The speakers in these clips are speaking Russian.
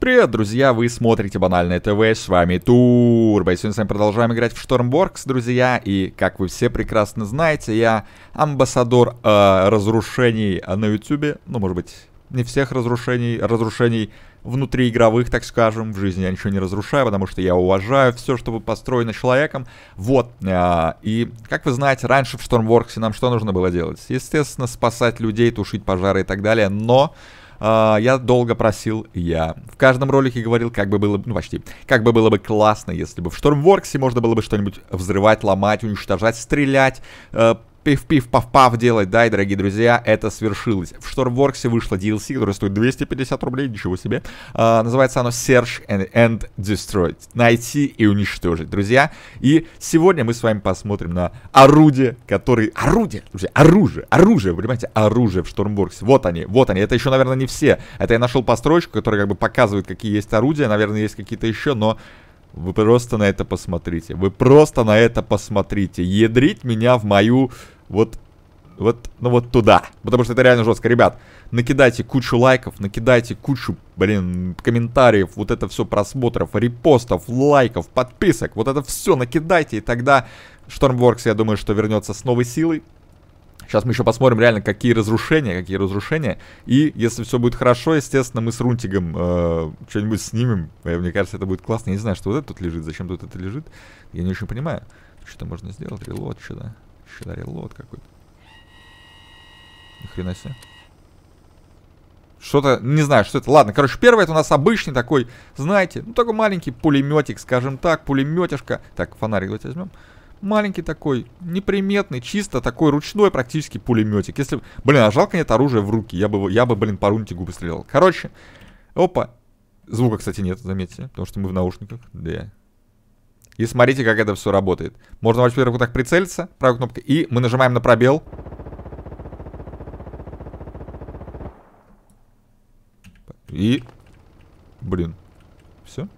Привет, друзья, вы смотрите Банальное ТВ, с вами Турбо, и сегодня с вами продолжаем играть в Stormworks, друзья, и, как вы все прекрасно знаете, я амбассадор э, разрушений э, на ютюбе, ну, может быть, не всех разрушений, разрушений внутриигровых, так скажем, в жизни я ничего не разрушаю, потому что я уважаю все, что построено человеком, вот, э, и, как вы знаете, раньше в Stormworks нам что нужно было делать? Естественно, спасать людей, тушить пожары и так далее, но... А, я долго просил, я в каждом ролике говорил, как бы было, ну почти, как бы было бы классно, если бы в Штормворксе можно было бы что-нибудь взрывать, ломать, уничтожать, стрелять, э, Пив пив пав пав делать, да, и, дорогие друзья, это свершилось. В Штормворксе вышла DLC, которая стоит 250 рублей, ничего себе. А, называется оно Search and, and Destroy. Найти и уничтожить, друзья. И сегодня мы с вами посмотрим на орудие, который... Орудие, друзья, оружие, оружие, вы понимаете, оружие в Штормворксе. Вот они, вот они. Это еще, наверное, не все. Это я нашел построечку, которая как бы показывает, какие есть орудия. Наверное, есть какие-то еще, но... Вы просто на это посмотрите. Вы просто на это посмотрите. Ядрить меня в мою вот, вот, ну вот туда. Потому что это реально жестко. Ребят, накидайте кучу лайков, накидайте кучу, блин, комментариев, вот это все просмотров, репостов, лайков, подписок. Вот это все накидайте, и тогда Штормворкс, я думаю, что вернется с новой силой. Сейчас мы еще посмотрим реально, какие разрушения, какие разрушения. И если все будет хорошо, естественно, мы с Рунтигом э, что-нибудь снимем. Э, мне кажется, это будет классно. Я не знаю, что вот это тут лежит, зачем тут это лежит. Я не очень понимаю. Что-то можно сделать, релот, что-то. Сюда релот какой-то. Ни себе. Что-то, не знаю, что это. Ладно, короче, первый это у нас обычный такой, знаете, ну такой маленький пулеметик, скажем так, пулеметишка. Так, фонарик давайте возьмем. Маленький такой, неприметный, чисто такой ручной практически пулеметик. Если, блин, а жалко нет оружия в руки, я бы, я бы блин, по рунтику бы стрелял. Короче, опа. Звука, кстати, нет, заметьте, потому что мы в наушниках. Да, и смотрите, как это все работает. Можно, во-первых, вот так прицелиться, правой кнопкой, и мы нажимаем на пробел. И... Блин. Все.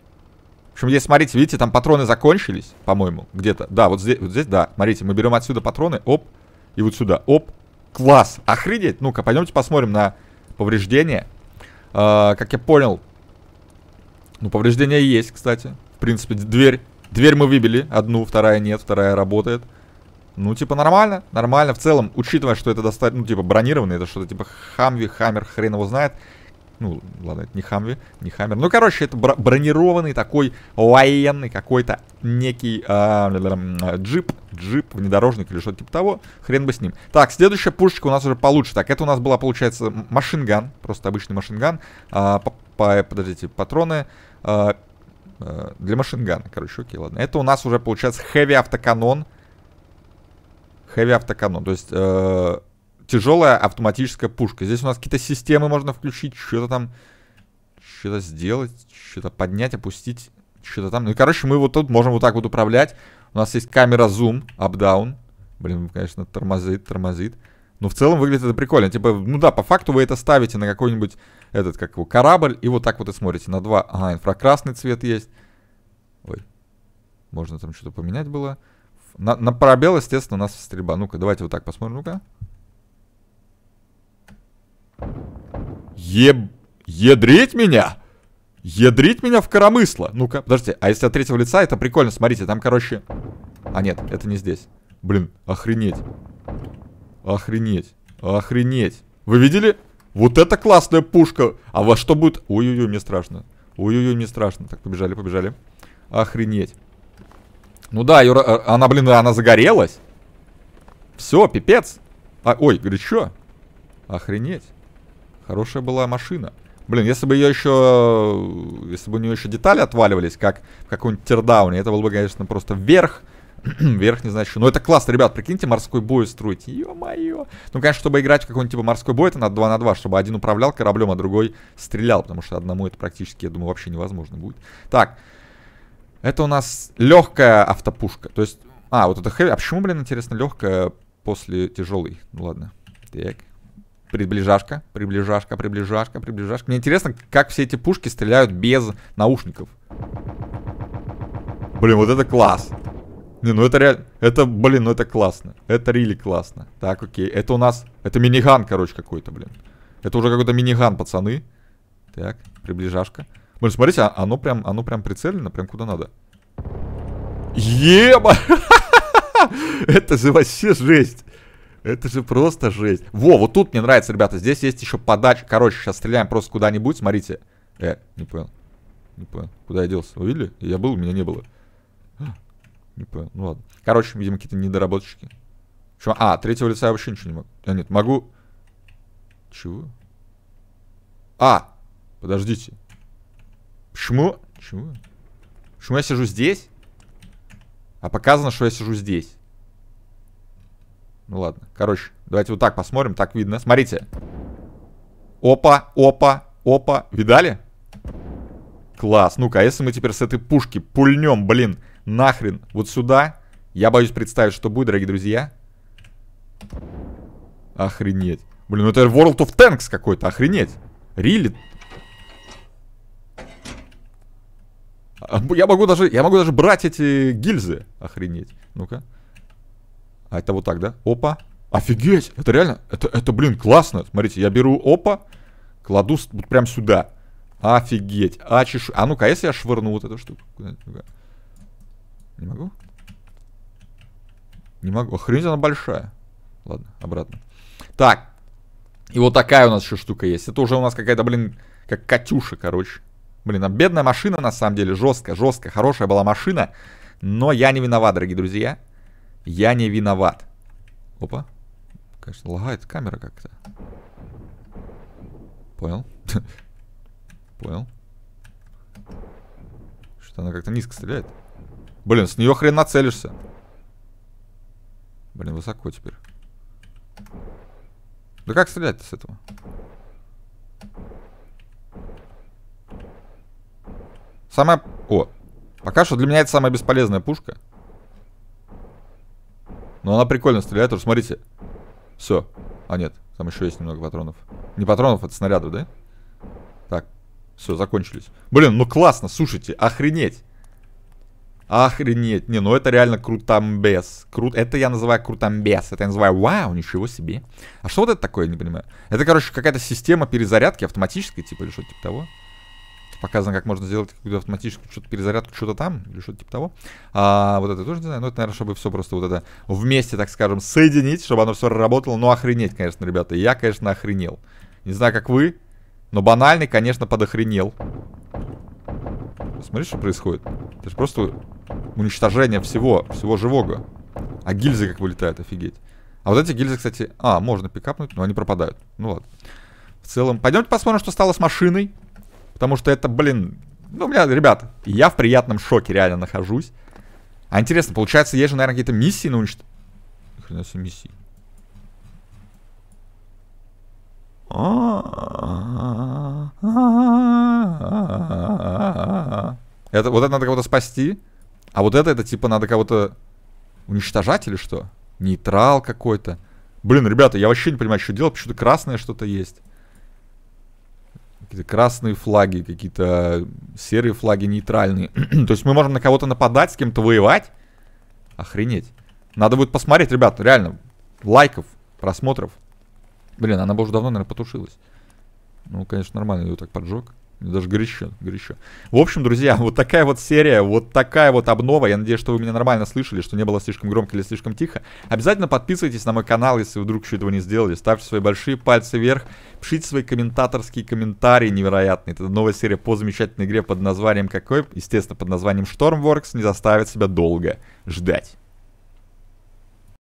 В общем, здесь, смотрите, видите, там патроны закончились, по-моему, где-то. Да, вот здесь, вот здесь, да. Смотрите, мы берем отсюда патроны, оп, и вот сюда, оп. Класс, охренеть. Ну-ка, пойдемте посмотрим на повреждения. Э, -э как я понял, ну, повреждения есть, кстати. В принципе, дверь Дверь мы выбили. Одну, вторая нет, вторая работает. Ну, типа, нормально, нормально. В целом, учитывая, что это достаточно, ну, типа, бронированный, это что-то типа Хамви, Хаммер, хрен его знает. Ну, ладно, это не Хамви, не Хаммер. Ну, короче, это бронированный такой военный какой-то некий э, джип, джип, внедорожник или что-то типа того. Хрен бы с ним. Так, следующая пушечка у нас уже получше. Так, это у нас была, получается, машинган, просто обычный машинган. Э, по, по, подождите, патроны... Э, Э, для машингана, короче, окей, ладно. Это у нас уже получается хэви автоканон. Хэви автоканон. То есть э, тяжелая автоматическая пушка. Здесь у нас какие-то системы можно включить, что-то там, что-то сделать, что-то поднять, опустить, что-то там. Ну, короче, мы вот тут можем вот так вот управлять. У нас есть камера зум, up-down. Блин, конечно, тормозит, тормозит. Но ну, в целом выглядит это прикольно. Типа, ну да, по факту вы это ставите на какой-нибудь этот, как его, корабль, и вот так вот и смотрите. На два, ага, инфракрасный цвет есть. Ой, можно там что-то поменять было. На, на пробел, естественно, у нас стрельба. Ну-ка, давайте вот так посмотрим. Ну-ка. еб, Едрить меня? Ядрить меня в коромысло. Ну-ка, подождите, а если от третьего лица, это прикольно, смотрите, там, короче... А нет, это не здесь. Блин, охренеть. Охренеть. Охренеть. Вы видели? Вот это классная пушка. А во что будет? Ой-ой-ой, мне страшно. Ой-ой-ой, мне страшно. Так, побежали, побежали. Охренеть. Ну да, ее, а, она, блин, она загорелась. Все, пипец. А, ой, горячо. Охренеть. Хорошая была машина. Блин, если бы ее еще... Если бы у нее еще детали отваливались, как в каком-нибудь тирдауне, это было бы, конечно, просто вверх. верхний значит. Но ну, это классно, ребят, прикиньте, морской бой строить. Ё-моё. Ну, конечно, чтобы играть в какой-нибудь типа морской бой, это надо 2 на 2, чтобы один управлял кораблем, а другой стрелял, потому что одному это практически, я думаю, вообще невозможно будет. Так. Это у нас легкая автопушка. То есть... А, вот это хэви. А почему, блин, интересно, легкая после тяжелой? Ну ладно. Так. Приближашка, приближашка, приближашка, приближашка. Мне интересно, как все эти пушки стреляют без наушников. Блин, вот это класс. Не, ну это реально, это, блин, ну это классно. Это рили really классно. Так, окей. Это у нас, это миниган, короче, какой-то, блин. Это уже какой-то миниган, пацаны. Так, приближашка. Блин, смотрите, а оно прям, оно прям прицелено, прям куда надо. Еба! Это же вообще жесть. Это же просто жесть. Во, вот тут мне нравится, ребята. Здесь есть еще подача. Короче, сейчас стреляем просто куда-нибудь. Смотрите. Э, не понял. Не понял. Куда я делся? Увидели? Я был, меня не было. Не понял. Ну ладно. Короче, видимо, какие-то недоработочки. Почему? А, третьего лица я вообще ничего не могу. А, нет, могу... Чего? А! Подождите. Почему? Чего? Почему я сижу здесь? А показано, что я сижу здесь. Ну ладно. Короче, давайте вот так посмотрим. Так видно. Смотрите. Опа, опа, опа. Видали? Класс. Ну-ка, а если мы теперь с этой пушки пульнем, блин нахрен вот сюда. Я боюсь представить, что будет, дорогие друзья. Охренеть. Блин, ну это World of Tanks какой-то, охренеть. Рили. Really? А, я могу даже, я могу даже брать эти гильзы. Охренеть. Ну-ка. А это вот так, да? Опа. Офигеть! Это реально, это, это, блин, классно. Смотрите, я беру, опа, кладу вот прям сюда. Офигеть. А, чешу... а ну-ка, а если я швырну вот эту штуку? Не могу? Не могу. Охренеть, она большая. Ладно, обратно. Так. И вот такая у нас еще штука есть. Это уже у нас какая-то, блин, как Катюша, короче. Блин, а бедная машина, на самом деле, жесткая, жесткая, Хорошая была машина. Но я не виноват, дорогие друзья. Я не виноват. Опа. Конечно, лагает камера как-то. Понял. Понял. Что-то она как-то низко стреляет. Блин, с нее хрен нацелишься. Блин, высоко теперь. Да как стрелять с этого? Самая... О! Пока что для меня это самая бесполезная пушка. Но она прикольно стреляет. Уж смотрите. Все. А нет, там еще есть немного патронов. Не патронов, это снарядов, да? Так. Все, закончились. Блин, ну классно, слушайте, охренеть. Охренеть. Не, ну это реально крутамбес. Крут... Это я называю крутамбес. Это я называю вау, ничего себе. А что вот это такое, не понимаю. Это, короче, какая-то система перезарядки автоматической, типа, или что-то типа того. Показано, как можно сделать какую-то автоматическую что-то перезарядку, что-то там, или что-то типа того. А вот это тоже не знаю. Ну, это, наверное, чтобы все просто вот это вместе, так скажем, соединить, чтобы оно все работало. Ну, охренеть, конечно, ребята. Я, конечно, охренел. Не знаю, как вы, но банальный, конечно, подохренел. Смотри, что происходит. Это же просто уничтожения всего, всего живого. А гильзы как вылетают, офигеть. А вот эти гильзы, кстати... А, можно пикапнуть, но они пропадают. Ну ладно. В целом, пойдемте посмотрим, что стало с машиной. Потому что это, блин... Ну, у меня, ребят, я в приятном шоке реально нахожусь. А интересно, получается, есть же, наверное, какие-то миссии на уничтожение. Хрена себе миссии. Это вот это надо кого-то спасти. А вот это, это типа надо кого-то уничтожать или что? Нейтрал какой-то. Блин, ребята, я вообще не понимаю, что делать. Почему-то красное что-то есть. Какие-то красные флаги, какие-то э, серые флаги нейтральные. То есть мы можем на кого-то нападать, с кем-то воевать? Охренеть. Надо будет посмотреть, ребят, реально. Лайков, просмотров. Блин, она бы уже давно, наверное, потушилась. Ну, конечно, нормально ее так поджег. Мне даже горячо, горячо. В общем, друзья, вот такая вот серия, вот такая вот обнова. Я надеюсь, что вы меня нормально слышали, что не было слишком громко или слишком тихо. Обязательно подписывайтесь на мой канал, если вы вдруг еще этого не сделали. Ставьте свои большие пальцы вверх, пишите свои комментаторские комментарии невероятные. Это новая серия по замечательной игре под названием какой? Естественно, под названием Stormworks не заставит себя долго ждать.